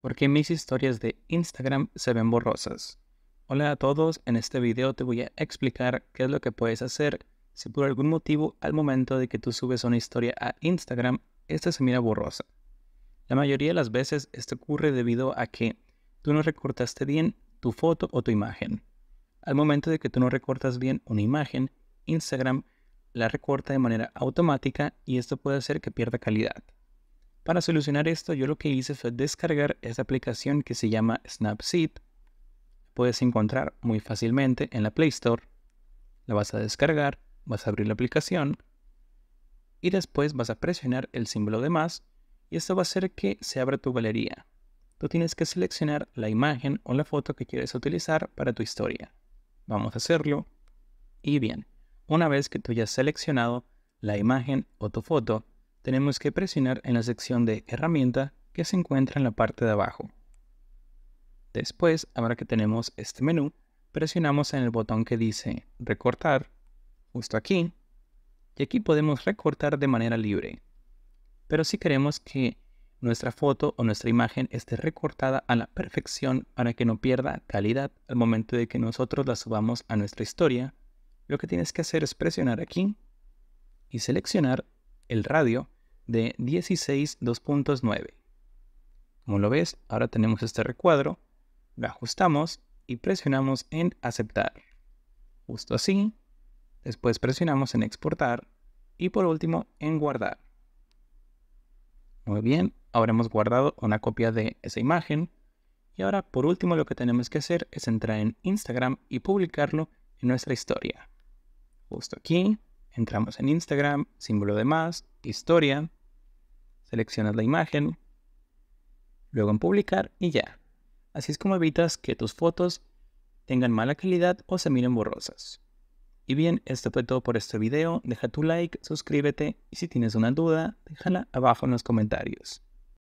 ¿Por qué mis historias de Instagram se ven borrosas? Hola a todos, en este video te voy a explicar qué es lo que puedes hacer si por algún motivo al momento de que tú subes una historia a Instagram, esta se mira borrosa. La mayoría de las veces esto ocurre debido a que tú no recortaste bien tu foto o tu imagen. Al momento de que tú no recortas bien una imagen, Instagram la recorta de manera automática y esto puede hacer que pierda calidad. Para solucionar esto, yo lo que hice fue descargar esta aplicación que se llama Snapseed. Puedes encontrar muy fácilmente en la Play Store. La vas a descargar, vas a abrir la aplicación y después vas a presionar el símbolo de más y esto va a hacer que se abra tu galería. Tú tienes que seleccionar la imagen o la foto que quieres utilizar para tu historia. Vamos a hacerlo. Y bien, una vez que tú hayas seleccionado la imagen o tu foto, tenemos que presionar en la sección de herramienta que se encuentra en la parte de abajo. Después, ahora que tenemos este menú, presionamos en el botón que dice recortar, justo aquí, y aquí podemos recortar de manera libre. Pero si queremos que nuestra foto o nuestra imagen esté recortada a la perfección para que no pierda calidad al momento de que nosotros la subamos a nuestra historia, lo que tienes que hacer es presionar aquí y seleccionar el radio de 16.2.9. Como lo ves, ahora tenemos este recuadro, lo ajustamos y presionamos en aceptar. Justo así, después presionamos en exportar y por último en guardar. Muy bien, ahora hemos guardado una copia de esa imagen y ahora por último lo que tenemos que hacer es entrar en Instagram y publicarlo en nuestra historia. Justo aquí, Entramos en Instagram, símbolo de más, historia, seleccionas la imagen, luego en publicar y ya. Así es como evitas que tus fotos tengan mala calidad o se miren borrosas. Y bien, esto fue todo por este video. Deja tu like, suscríbete y si tienes una duda, déjala abajo en los comentarios.